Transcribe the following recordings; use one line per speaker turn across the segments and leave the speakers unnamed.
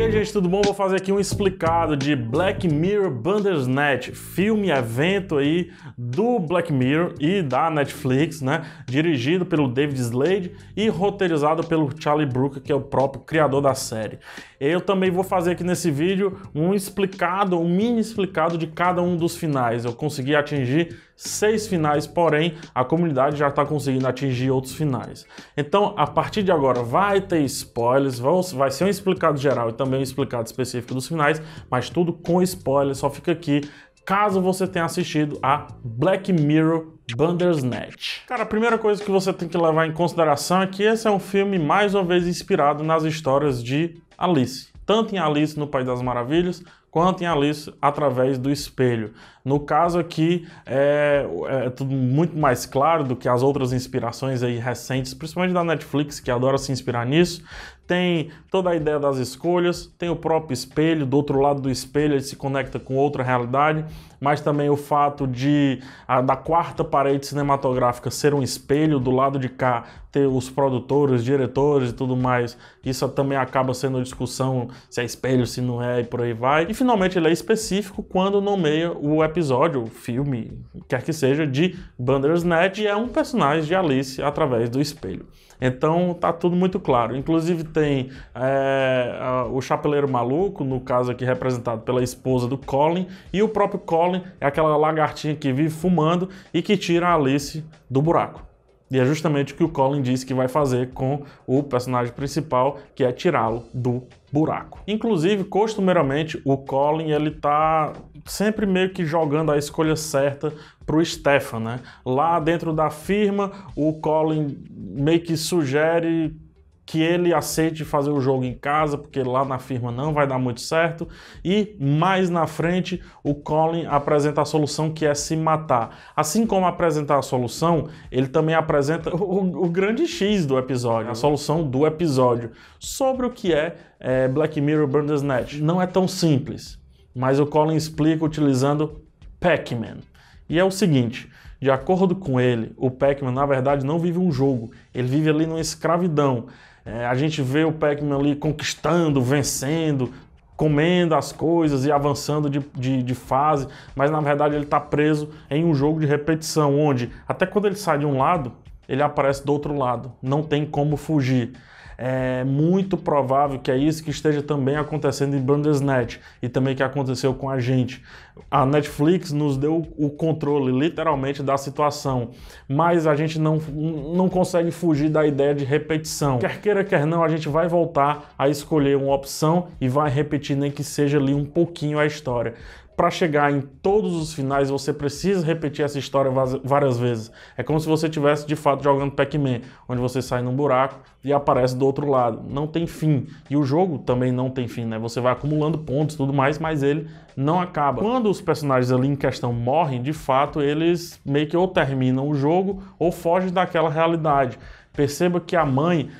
E aí, gente, tudo bom? Vou fazer aqui um explicado de Black Mirror Bandersnatch, filme evento aí do Black Mirror e da Netflix, né? Dirigido pelo David Slade e roteirizado pelo Charlie Brooker, que é o próprio criador da série. Eu também vou fazer aqui nesse vídeo um explicado, um mini explicado de cada um dos finais. Eu consegui atingir seis finais, porém a comunidade já está conseguindo atingir outros finais. Então, a partir de agora vai ter spoilers, vão, vai ser um explicado geral e também um explicado específico dos finais, mas tudo com spoilers só fica aqui caso você tenha assistido a Black Mirror Bandersnatch. Cara, a primeira coisa que você tem que levar em consideração é que esse é um filme mais uma vez inspirado nas histórias de Alice tanto em Alice no País das Maravilhas quanto em Alice através do espelho. No caso aqui, é, é, tudo muito mais claro do que as outras inspirações aí recentes, principalmente da Netflix, que adora se inspirar nisso. Tem toda a ideia das escolhas, tem o próprio espelho, do outro lado do espelho ele se conecta com outra realidade mas também o fato de a, da quarta parede cinematográfica ser um espelho, do lado de cá ter os produtores, diretores e tudo mais, isso também acaba sendo discussão se é espelho, se não é e por aí vai. E finalmente ele é específico quando nomeia o episódio, o filme, quer que seja, de Bandersnatch e é um personagem de Alice através do espelho. Então tá tudo muito claro. Inclusive tem é, a, o Chapeleiro Maluco, no caso aqui representado pela esposa do Colin, e o próprio Colin é aquela lagartinha que vive fumando e que tira a Alice do buraco. E é justamente o que o Colin disse que vai fazer com o personagem principal, que é tirá-lo do buraco. Inclusive, costumeiramente, o Colin ele tá sempre meio que jogando a escolha certa pro Stefan, né? Lá dentro da firma, o Colin meio que sugere que ele aceite fazer o jogo em casa, porque lá na firma não vai dar muito certo. E mais na frente, o Colin apresenta a solução que é se matar. Assim como apresentar a solução, ele também apresenta o, o grande X do episódio, a uhum. solução do episódio, sobre o que é, é Black Mirror Bandersnatch. Não é tão simples, mas o Colin explica utilizando Pac-Man. E é o seguinte. De acordo com ele, o Pac-Man na verdade não vive um jogo, ele vive ali numa escravidão. É, a gente vê o Pac-Man ali conquistando, vencendo, comendo as coisas e avançando de, de, de fase, mas na verdade ele está preso em um jogo de repetição, onde até quando ele sai de um lado, ele aparece do outro lado, não tem como fugir. É muito provável que é isso que esteja também acontecendo em Bandersnatch e também que aconteceu com a gente. A Netflix nos deu o controle, literalmente, da situação, mas a gente não, não consegue fugir da ideia de repetição. Quer queira, quer não, a gente vai voltar a escolher uma opção e vai repetir, nem que seja ali um pouquinho a história para chegar em todos os finais, você precisa repetir essa história várias vezes. É como se você estivesse de fato jogando Pac-Man, onde você sai num buraco e aparece do outro lado. Não tem fim. E o jogo também não tem fim, né? Você vai acumulando pontos e tudo mais, mas ele não acaba. Quando os personagens ali em questão morrem, de fato, eles meio que ou terminam o jogo ou fogem daquela realidade. Perceba que a mãe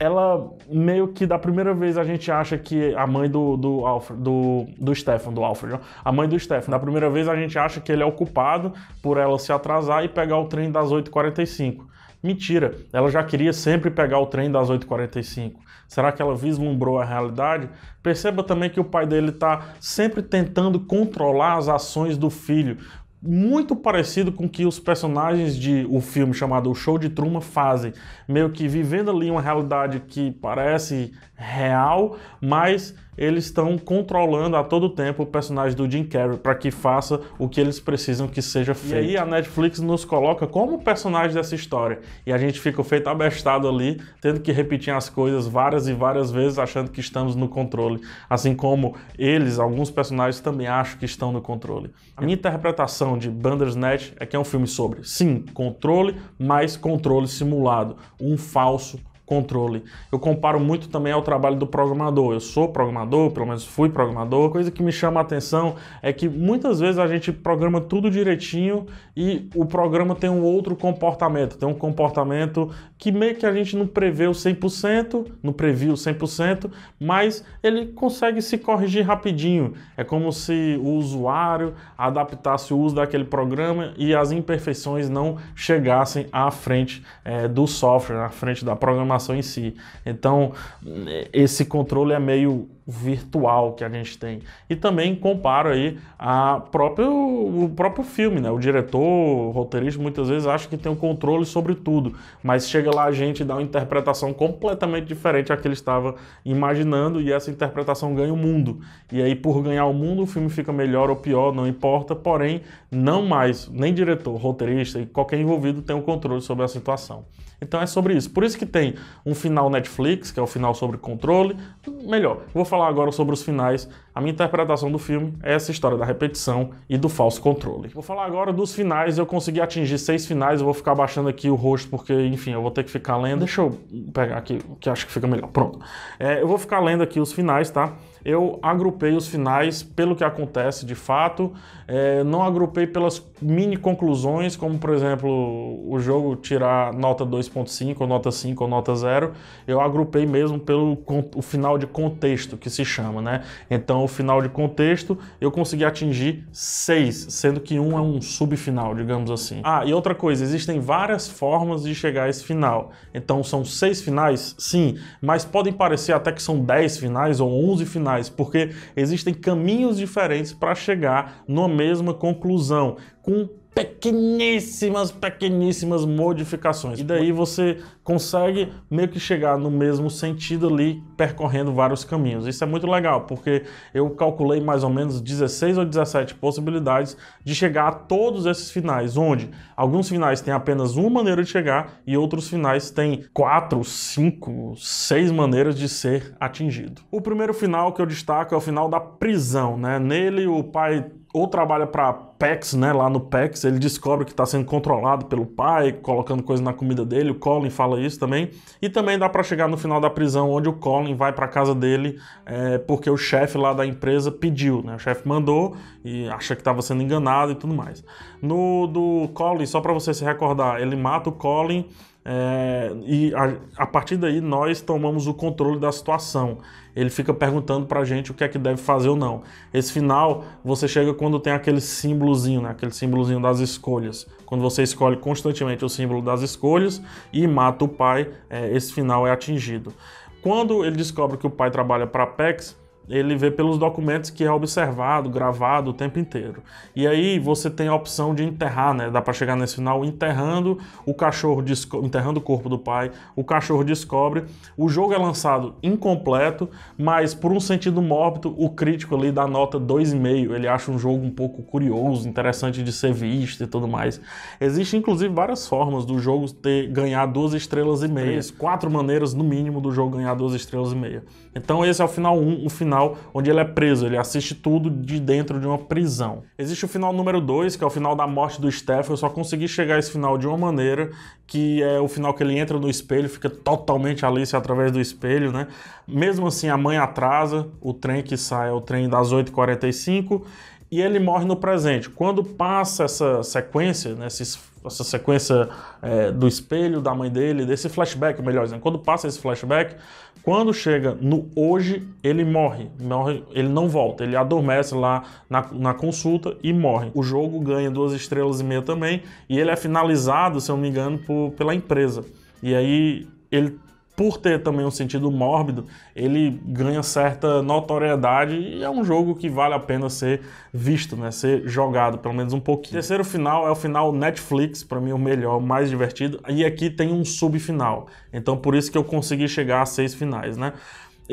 ela meio que da primeira vez a gente acha que a mãe do, do Alfred, do, do Stefan, do Alfred, a mãe do Stefan, da primeira vez a gente acha que ele é o culpado por ela se atrasar e pegar o trem das 8h45. Mentira, ela já queria sempre pegar o trem das 8h45. Será que ela vislumbrou a realidade? Perceba também que o pai dele está sempre tentando controlar as ações do filho, muito parecido com o que os personagens de o filme chamado O Show de Truma fazem, meio que vivendo ali uma realidade que parece real, mas eles estão controlando a todo tempo o personagem do Jim Carrey para que faça o que eles precisam que seja feito. E aí a Netflix nos coloca como personagem dessa história e a gente fica feito abestado ali, tendo que repetir as coisas várias e várias vezes, achando que estamos no controle, assim como eles, alguns personagens também acham que estão no controle. A minha interpretação de Bandersnatch é que é um filme sobre, sim, controle, mas controle simulado, um falso controle. Eu comparo muito também ao trabalho do programador. Eu sou programador, pelo menos fui programador. Coisa que me chama a atenção é que muitas vezes a gente programa tudo direitinho e o programa tem um outro comportamento, tem um comportamento que meio que a gente não preveu 100%, não previu 100%, mas ele consegue se corrigir rapidinho. É como se o usuário adaptasse o uso daquele programa e as imperfeições não chegassem à frente é, do software, à frente da programação informação em si. Então, esse controle é meio virtual que a gente tem. E também comparo aí a próprio, o próprio filme, né? O diretor, o roteirista, muitas vezes acha que tem o um controle sobre tudo, mas chega lá a gente dá uma interpretação completamente diferente à que ele estava imaginando e essa interpretação ganha o mundo. E aí, por ganhar o mundo, o filme fica melhor ou pior, não importa, porém, não mais, nem diretor, roteirista e qualquer envolvido tem o um controle sobre a situação. Então é sobre isso. Por isso que tem um final Netflix, que é o final sobre controle. Melhor, vou falar falar agora sobre os finais, a minha interpretação do filme é essa história da repetição e do falso controle. Vou falar agora dos finais, eu consegui atingir seis finais, eu vou ficar baixando aqui o rosto porque, enfim, eu vou ter que ficar lendo. Deixa eu pegar aqui, que acho que fica melhor. Pronto. É, eu vou ficar lendo aqui os finais, tá? eu agrupei os finais pelo que acontece de fato, é, não agrupei pelas mini conclusões, como por exemplo o jogo tirar nota 2.5, ou nota 5, ou nota 0, eu agrupei mesmo pelo o final de contexto que se chama, né? Então o final de contexto eu consegui atingir 6, sendo que um é um subfinal, digamos assim. Ah, e outra coisa, existem várias formas de chegar a esse final. Então são seis finais, sim, mas podem parecer até que são 10 finais ou 11 finais porque existem caminhos diferentes para chegar numa mesma conclusão, com pequeníssimas, pequeníssimas modificações. E daí você consegue meio que chegar no mesmo sentido ali, percorrendo vários caminhos. Isso é muito legal, porque eu calculei mais ou menos 16 ou 17 possibilidades de chegar a todos esses finais, onde alguns finais têm apenas uma maneira de chegar e outros finais têm quatro, cinco, seis maneiras de ser atingido. O primeiro final que eu destaco é o final da prisão, né? Nele o pai ou trabalha para PEX, né, lá no PEX, ele descobre que está sendo controlado pelo pai, colocando coisa na comida dele, o Colin fala isso também. E também dá para chegar no final da prisão, onde o Colin vai para casa dele é, porque o chefe lá da empresa pediu, né, o chefe mandou e acha que estava sendo enganado e tudo mais. No do Colin, só para você se recordar, ele mata o Colin é, e a, a, partir daí nós tomamos o controle da situação. Ele fica perguntando pra gente o que é que deve fazer ou não. Esse final você chega quando tem aquele símbolozinho, né? aquele símbolozinho das escolhas. Quando você escolhe constantemente o símbolo das escolhas e mata o pai, é, esse final é atingido. Quando ele descobre que o pai trabalha para a Apex, ele vê pelos documentos que é observado, gravado o tempo inteiro. E aí você tem a opção de enterrar, né? Dá para chegar nesse final enterrando o cachorro, enterrando o corpo do pai, o cachorro descobre. O jogo é lançado incompleto, mas por um sentido mórbido, o crítico ali dá nota 2,5. Ele acha um jogo um pouco curioso, interessante de ser visto e tudo mais. Existe inclusive várias formas do jogo ter ganhar duas estrelas e meia, quatro maneiras no mínimo do jogo ganhar duas estrelas e meia. Então esse é o final 1, um, o final final, onde ele é preso, ele assiste tudo de dentro de uma prisão. Existe o final número 2, que é o final da morte do Steph, eu só consegui chegar a esse final de uma maneira, que é o final que ele entra no espelho, fica totalmente Alice através do espelho, né? Mesmo assim, a mãe atrasa, o trem que sai é o trem das 8h45, e ele morre no presente. Quando passa essa sequência, né, essa sequência é, do espelho da mãe dele, desse flashback, melhor dizendo, quando passa esse flashback, quando chega no hoje, ele morre, morre ele não volta, ele adormece lá na, na consulta e morre. O jogo ganha duas estrelas e meia também, e ele é finalizado, se eu não me engano, por, pela empresa. E aí ele por ter também um sentido mórbido, ele ganha certa notoriedade e é um jogo que vale a pena ser visto, né? Ser jogado, pelo menos um pouquinho. O terceiro final é o final Netflix, para mim o melhor, o mais divertido, e aqui tem um subfinal. Então por isso que eu consegui chegar a seis finais, né?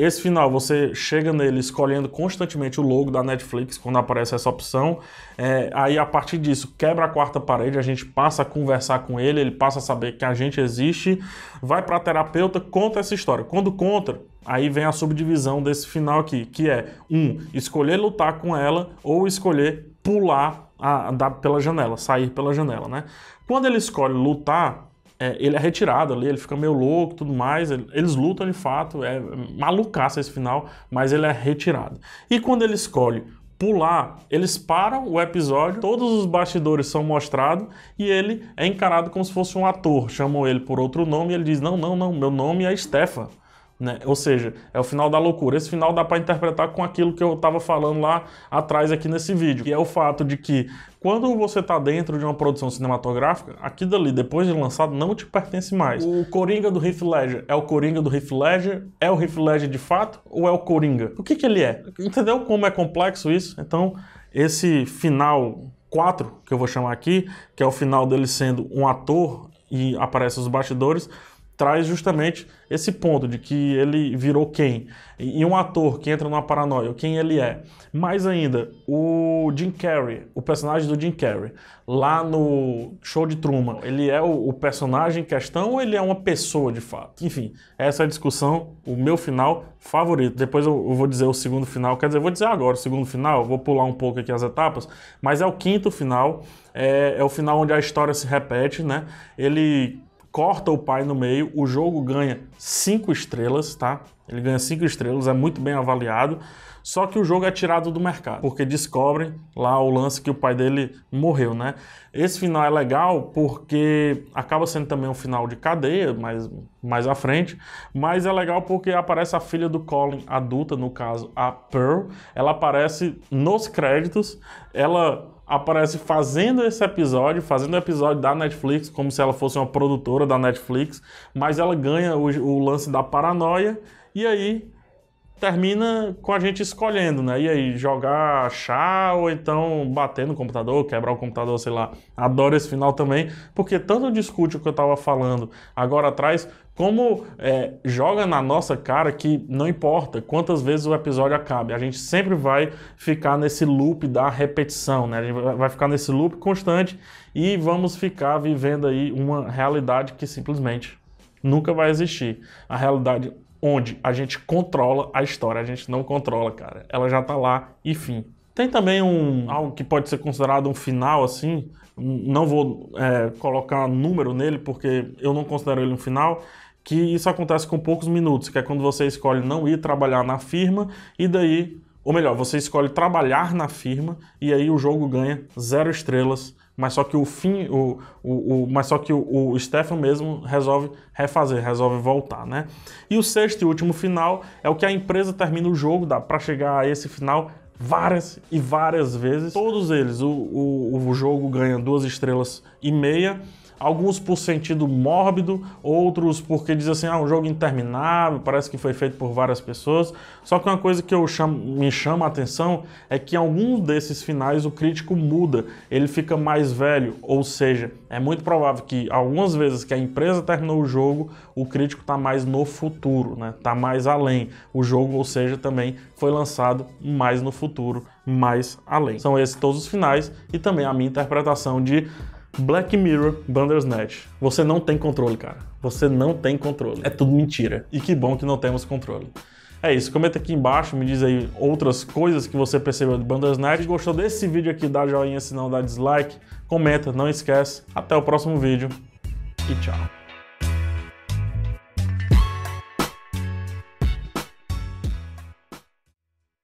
Esse final você chega nele escolhendo constantemente o logo da Netflix quando aparece essa opção. É, aí a partir disso quebra a quarta parede, a gente passa a conversar com ele, ele passa a saber que a gente existe, vai para terapeuta, conta essa história. Quando conta, Aí vem a subdivisão desse final aqui, que é um, escolher lutar com ela ou escolher pular a, da, pela janela, sair pela janela, né? Quando ele escolhe lutar, é, ele é retirado ali, ele fica meio louco tudo mais. Ele, eles lutam de fato, é malucaça esse final, mas ele é retirado. E quando ele escolhe pular, eles param o episódio, todos os bastidores são mostrados e ele é encarado como se fosse um ator. Chamam ele por outro nome e ele diz: Não, não, não, meu nome é Stefan. Né? Ou seja, é o final da loucura. Esse final dá para interpretar com aquilo que eu estava falando lá atrás aqui nesse vídeo, que é o fato de que quando você está dentro de uma produção cinematográfica, aquilo ali, depois de lançado, não te pertence mais. O Coringa do Riff Ledger é o Coringa do Riff Ledger? É o Riff Ledger de fato ou é o Coringa? O que, que ele é? Entendeu como é complexo isso? Então, esse final 4, que eu vou chamar aqui, que é o final dele sendo um ator e aparece os bastidores, traz justamente esse ponto de que ele virou quem. E um ator que entra numa paranoia, quem ele é. Mais ainda, o Jim Carrey, o personagem do Jim Carrey, lá no show de Truman, ele é o, personagem em questão ou ele é uma pessoa de fato? Enfim, essa é a discussão, o meu final favorito. Depois eu, eu vou dizer o segundo final, quer dizer, eu vou dizer agora o segundo final, vou pular um pouco aqui as etapas, mas é o quinto final, é, é o final onde a história se repete, né? Ele corta o pai no meio, o jogo ganha 5 estrelas, tá? Ele ganha 5 estrelas, é muito bem avaliado, só que o jogo é tirado do mercado, porque descobrem lá o lance que o pai dele morreu, né? Esse final é legal porque acaba sendo também um final de cadeia, mais, mais à frente, mas é legal porque aparece a filha do Colin, adulta, no caso, a Pearl, ela aparece nos créditos, ela aparece fazendo esse episódio, fazendo o episódio da Netflix, como se ela fosse uma produtora da Netflix, mas ela ganha o, o lance da paranoia, e aí termina com a gente escolhendo, né? E aí, jogar chá ou então bater no computador, quebrar o computador, sei lá. Adoro esse final também, porque tanto discute o que eu estava falando agora atrás, como é, joga na nossa cara que não importa quantas vezes o episódio acabe, a gente sempre vai ficar nesse loop da repetição, né? A gente vai ficar nesse loop constante e vamos ficar vivendo aí uma realidade que simplesmente nunca vai existir. A realidade onde a gente controla a história, a gente não controla, cara. Ela já tá lá, enfim. Tem também um algo que pode ser considerado um final assim. Não vou é, colocar número nele porque eu não considero ele um final. Que isso acontece com poucos minutos, que é quando você escolhe não ir trabalhar na firma e daí, ou melhor, você escolhe trabalhar na firma e aí o jogo ganha zero estrelas mas só que o fim, o, o, o mas só que o, o Stefan mesmo resolve refazer, resolve voltar, né? E o sexto e último final é o que a empresa termina o jogo, dá para chegar a esse final várias e várias vezes. Todos eles, o, o, o jogo ganha duas estrelas e meia alguns por sentido mórbido, outros porque diz assim, ah, um jogo interminável, parece que foi feito por várias pessoas. Só que uma coisa que eu chamo, me chama a atenção é que em alguns desses finais o crítico muda, ele fica mais velho, ou seja, é muito provável que algumas vezes que a empresa terminou o jogo, o crítico está mais no futuro, né? Tá mais além. O jogo, ou seja, também foi lançado mais no futuro, mais além. São esses todos os finais e também a minha interpretação de Black Mirror, Bandersnatch. Você não tem controle, cara. Você não tem controle. É tudo mentira. E que bom que não temos controle. É isso, comenta aqui embaixo, me diz aí outras coisas que você percebeu de Bandersnatch. Gostou desse vídeo aqui, dá joinha, se não dá dislike. Comenta, não esquece. Até o próximo vídeo e tchau.